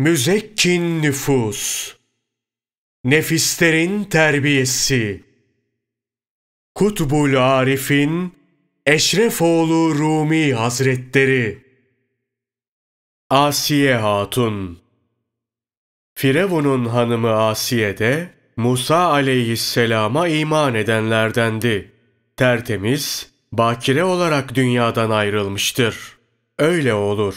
Müzekkin nüfus, nefislerin terbiyesi, Kutbul Arif'in Eşrefoğlu Rumi Hazretleri, Asiye Hatun, Firavun'un hanımı Asiye de Musa aleyhisselama iman edenlerdendi. Tertemiz, bakire olarak dünyadan ayrılmıştır. Öyle olur.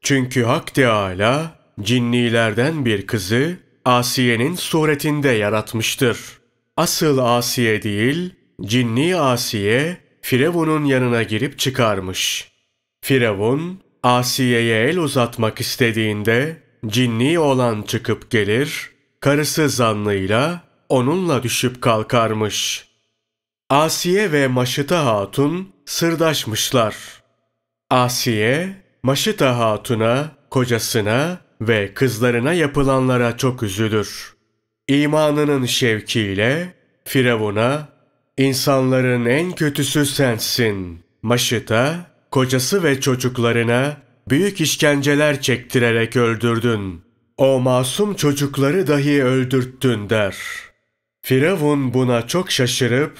Çünkü Hak Teâlâ cinnilerden bir kızı Asiye'nin suretinde yaratmıştır. Asıl Asiye değil, cinni Asiye Firavun'un yanına girip çıkarmış. Firavun Asiye'ye el uzatmak istediğinde cinni olan çıkıp gelir, karısı zanlıyla onunla düşüp kalkarmış. Asiye ve Maşıta Hatun sırdaşmışlar. Asiye, Maşıta Hatun'a, kocasına ve kızlarına yapılanlara çok üzülür. İmanının şevkiyle Firavun'a insanların en kötüsü sensin. Maşıta, kocası ve çocuklarına büyük işkenceler çektirerek öldürdün. O masum çocukları dahi öldürttün der. Firavun buna çok şaşırıp,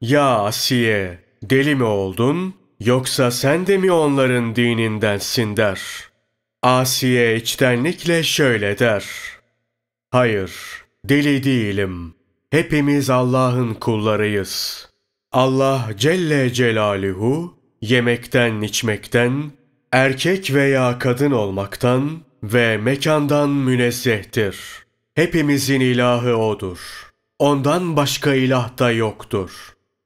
''Ya Asiye, deli mi oldun, yoksa sen de mi onların dinindensin?'' der.'' Asiye içtenlikle şöyle der. Hayır, deli değilim. Hepimiz Allah'ın kullarıyız. Allah Celle Celaluhu yemekten içmekten, erkek veya kadın olmaktan ve mekandan münezzehtir. Hepimizin ilahı O'dur. Ondan başka ilah da yoktur.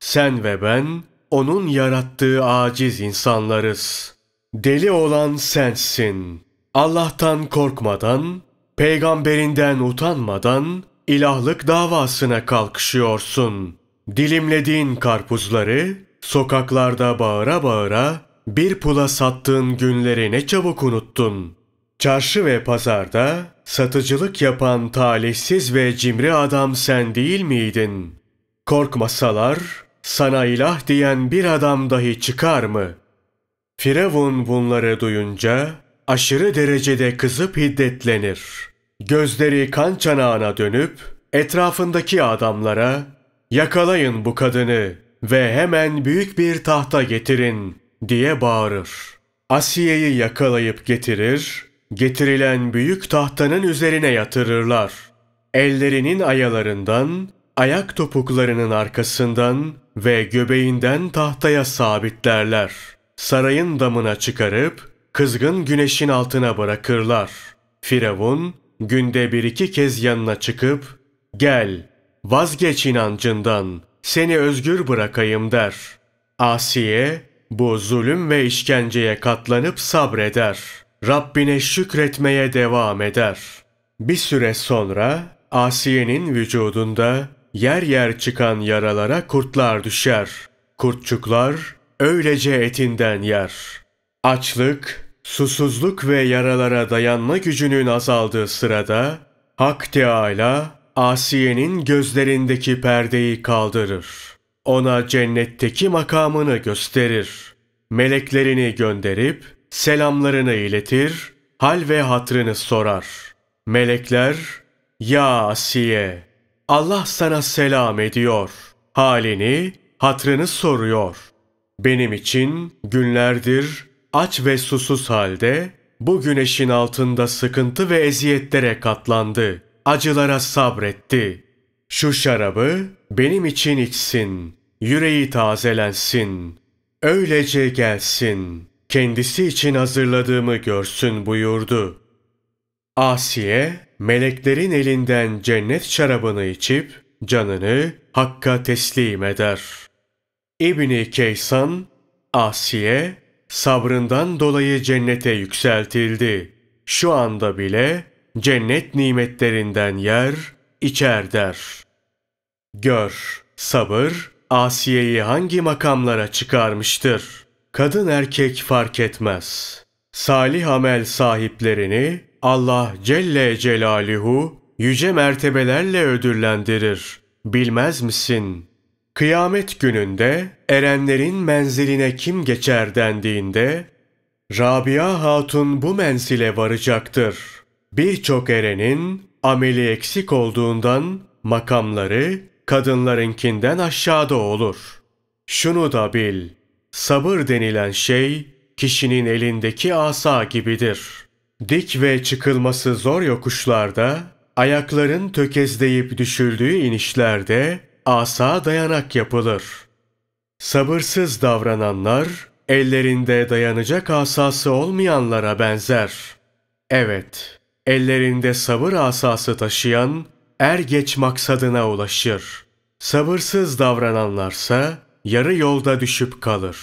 Sen ve ben, O'nun yarattığı aciz insanlarız. Deli olan sensin.'' Allah'tan korkmadan, peygamberinden utanmadan ilahlık davasına kalkışıyorsun. Dilimlediğin karpuzları sokaklarda bağıra bağıra bir pula sattığın günleri ne çabuk unuttun. Çarşı ve pazarda satıcılık yapan talihsiz ve cimri adam sen değil miydin? Korkmasalar sana ilah diyen bir adam dahi çıkar mı? Firavun bunları duyunca aşırı derecede kızıp hiddetlenir. Gözleri kan çanağına dönüp etrafındaki adamlara ''Yakalayın bu kadını ve hemen büyük bir tahta getirin.'' diye bağırır. Asiye'yi yakalayıp getirir, getirilen büyük tahtanın üzerine yatırırlar. Ellerinin ayalarından, ayak topuklarının arkasından ve göbeğinden tahtaya sabitlerler. Sarayın damına çıkarıp kızgın güneşin altına bırakırlar. Firavun günde bir iki kez yanına çıkıp gel vazgeç inancından seni özgür bırakayım der. Asiye bu zulüm ve işkenceye katlanıp sabreder. Rabbine şükretmeye devam eder. Bir süre sonra Asiye'nin vücudunda yer yer çıkan yaralara kurtlar düşer. Kurtçuklar öylece etinden yer.'' Açlık, susuzluk ve yaralara dayanma gücünün azaldığı sırada Hak Teâlâ Asiye'nin gözlerindeki perdeyi kaldırır. Ona cennetteki makamını gösterir. Meleklerini gönderip selamlarını iletir, hal ve hatrını sorar. Melekler, ''Ya Asiye, Allah sana selam ediyor. Halini, hatrını soruyor. Benim için günlerdir aç ve susuz halde bu güneşin altında sıkıntı ve eziyetlere katlandı. Acılara sabretti. Şu şarabı benim için içsin. Yüreği tazelensin. Öylece gelsin. Kendisi için hazırladığımı görsün buyurdu. Asiye, meleklerin elinden cennet şarabını içip canını Hakk'a teslim eder. İbni Keysan, Asiye sabrından dolayı cennete yükseltildi. Şu anda bile cennet nimetlerinden yer, içer der. Gör, sabır, Asiye'yi hangi makamlara çıkarmıştır? Kadın erkek fark etmez. Salih amel sahiplerini Allah Celle Celaluhu yüce mertebelerle ödüllendirir. Bilmez misin?'' Kıyamet gününde erenlerin menziline kim geçer dendiğinde Rabia Hatun bu mensile varacaktır. Birçok erenin ameli eksik olduğundan makamları kadınlarınkinden aşağıda olur. Şunu da bil, sabır denilen şey kişinin elindeki asa gibidir. Dik ve çıkılması zor yokuşlarda, ayakların tökezleyip düşüldüğü inişlerde asa dayanak yapılır. Sabırsız davrananlar, ellerinde dayanacak asası olmayanlara benzer. Evet, ellerinde sabır asası taşıyan, er geç maksadına ulaşır. Sabırsız davrananlarsa, yarı yolda düşüp kalır.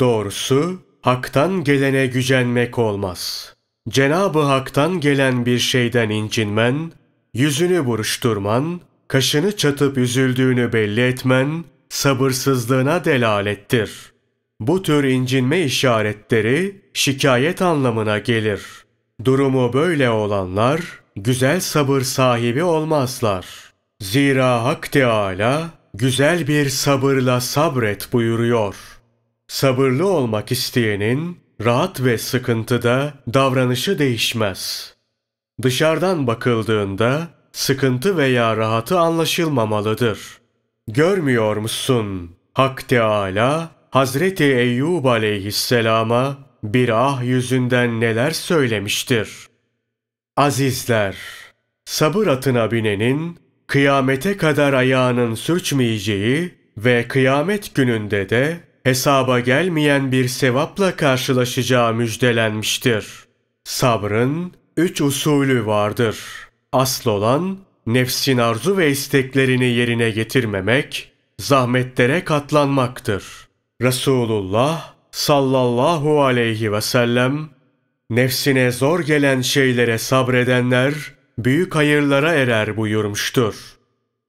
Doğrusu, haktan gelene gücenmek olmaz. Cenabı Hak'tan gelen bir şeyden incinmen, yüzünü buruşturman, kaşını çatıp üzüldüğünü belli etmen sabırsızlığına delalettir. Bu tür incinme işaretleri şikayet anlamına gelir. Durumu böyle olanlar güzel sabır sahibi olmazlar. Zira Hak Teâlâ güzel bir sabırla sabret buyuruyor. Sabırlı olmak isteyenin rahat ve sıkıntıda davranışı değişmez. Dışarıdan bakıldığında sıkıntı veya rahatı anlaşılmamalıdır. Görmüyor musun? Hak Teala Hazreti Eyyub aleyhisselama bir ah yüzünden neler söylemiştir. Azizler, sabır atına binenin kıyamete kadar ayağının sürçmeyeceği ve kıyamet gününde de hesaba gelmeyen bir sevapla karşılaşacağı müjdelenmiştir. Sabrın üç usulü vardır. Asıl olan nefsin arzu ve isteklerini yerine getirmemek, zahmetlere katlanmaktır. Resulullah sallallahu aleyhi ve sellem nefsine zor gelen şeylere sabredenler büyük hayırlara erer buyurmuştur.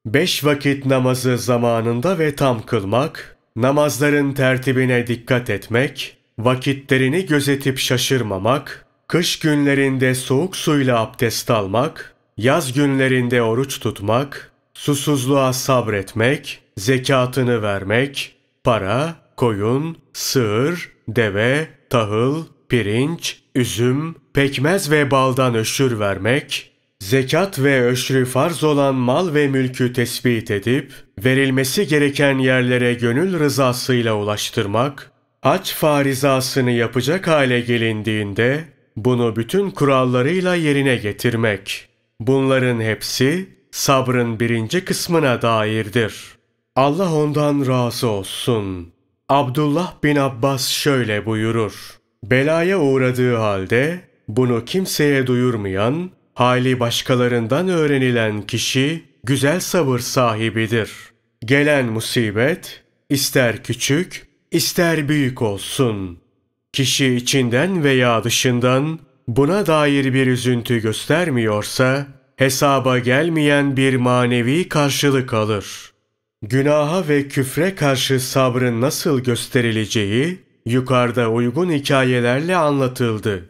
Beş vakit namazı zamanında ve tam kılmak, namazların tertibine dikkat etmek, vakitlerini gözetip şaşırmamak, kış günlerinde soğuk suyla abdest almak, Yaz günlerinde oruç tutmak, susuzluğa sabretmek, zekatını vermek, para, koyun, sığır, deve, tahıl, pirinç, üzüm, pekmez ve baldan öşür vermek, zekat ve öşrü farz olan mal ve mülkü tespit edip, verilmesi gereken yerlere gönül rızasıyla ulaştırmak, haç farizasını yapacak hale gelindiğinde, bunu bütün kurallarıyla yerine getirmek.'' Bunların hepsi sabrın birinci kısmına dairdir. Allah ondan razı olsun. Abdullah bin Abbas şöyle buyurur. Belaya uğradığı halde bunu kimseye duyurmayan, hali başkalarından öğrenilen kişi güzel sabır sahibidir. Gelen musibet ister küçük, ister büyük olsun. Kişi içinden veya dışından buna dair bir üzüntü göstermiyorsa, hesaba gelmeyen bir manevi karşılık alır. Günaha ve küfre karşı sabrın nasıl gösterileceği, yukarıda uygun hikayelerle anlatıldı.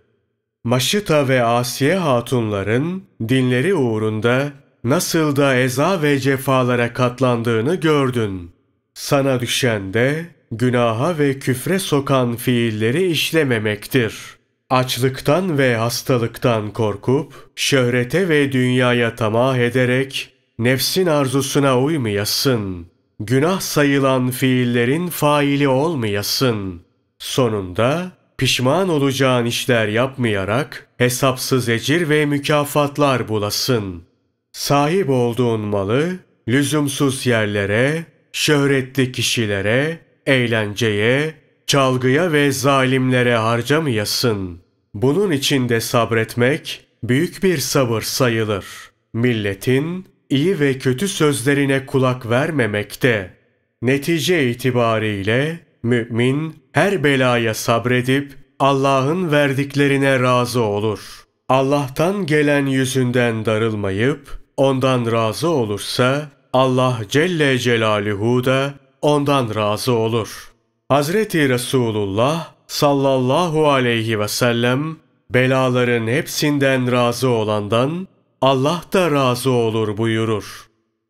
Maşıta ve Asiye hatunların dinleri uğrunda nasıl da eza ve cefalara katlandığını gördün. Sana düşen de günaha ve küfre sokan fiilleri işlememektir.'' Açlıktan ve hastalıktan korkup, şöhrete ve dünyaya tamah ederek, nefsin arzusuna uymayasın. Günah sayılan fiillerin faili olmayasın. Sonunda pişman olacağın işler yapmayarak hesapsız ecir ve mükafatlar bulasın. Sahip olduğun malı lüzumsuz yerlere, şöhretli kişilere, eğlenceye, çalgıya ve zalimlere harcamayasın. Bunun için de sabretmek büyük bir sabır sayılır. Milletin iyi ve kötü sözlerine kulak vermemekte. Netice itibariyle mümin her belaya sabredip Allah'ın verdiklerine razı olur. Allah'tan gelen yüzünden darılmayıp ondan razı olursa Allah Celle Celaluhu da ondan razı olur.'' Hazreti Resulullah sallallahu aleyhi ve sellem belaların hepsinden razı olandan Allah da razı olur buyurur.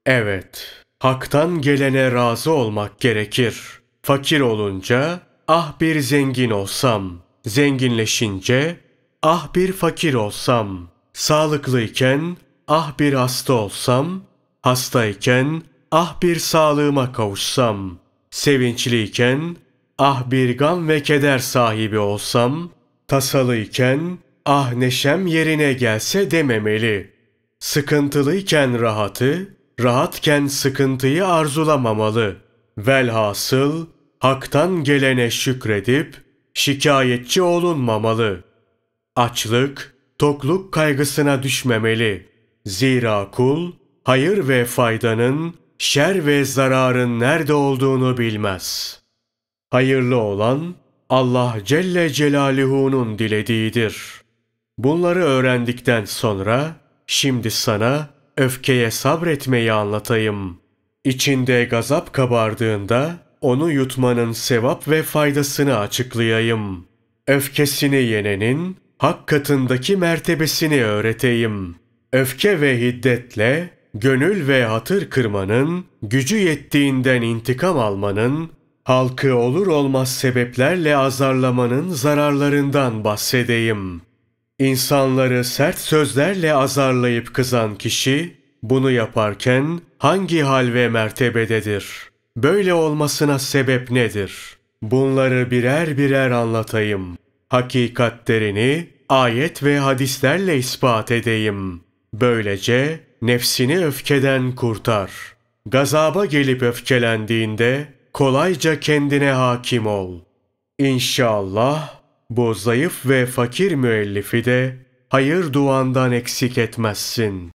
Evet, haktan gelene razı olmak gerekir. Fakir olunca ah bir zengin olsam, zenginleşince ah bir fakir olsam, sağlıklıyken ah bir hasta olsam, hastayken ah bir sağlığıma kavuşsam, sevinçliyken ah bir gam ve keder sahibi olsam, tasalıyken ah neşem yerine gelse dememeli. Sıkıntılıyken rahatı, rahatken sıkıntıyı arzulamamalı. Velhasıl haktan gelene şükredip şikayetçi olunmamalı. Açlık, tokluk kaygısına düşmemeli. Zira kul hayır ve faydanın, şer ve zararın nerede olduğunu bilmez.'' Hayırlı olan Allah Celle Celaluhu'nun dilediğidir. Bunları öğrendikten sonra şimdi sana öfkeye sabretmeyi anlatayım. İçinde gazap kabardığında onu yutmanın sevap ve faydasını açıklayayım. Öfkesini yenenin hak katındaki mertebesini öğreteyim. Öfke ve hiddetle gönül ve hatır kırmanın, gücü yettiğinden intikam almanın Halkı olur olmaz sebeplerle azarlamanın zararlarından bahsedeyim. İnsanları sert sözlerle azarlayıp kızan kişi, bunu yaparken hangi hal ve mertebededir? Böyle olmasına sebep nedir? Bunları birer birer anlatayım. Hakikatlerini ayet ve hadislerle ispat edeyim. Böylece nefsini öfkeden kurtar. Gazaba gelip öfkelendiğinde kolayca kendine hakim ol. İnşallah bu zayıf ve fakir müellifi de hayır duandan eksik etmezsin.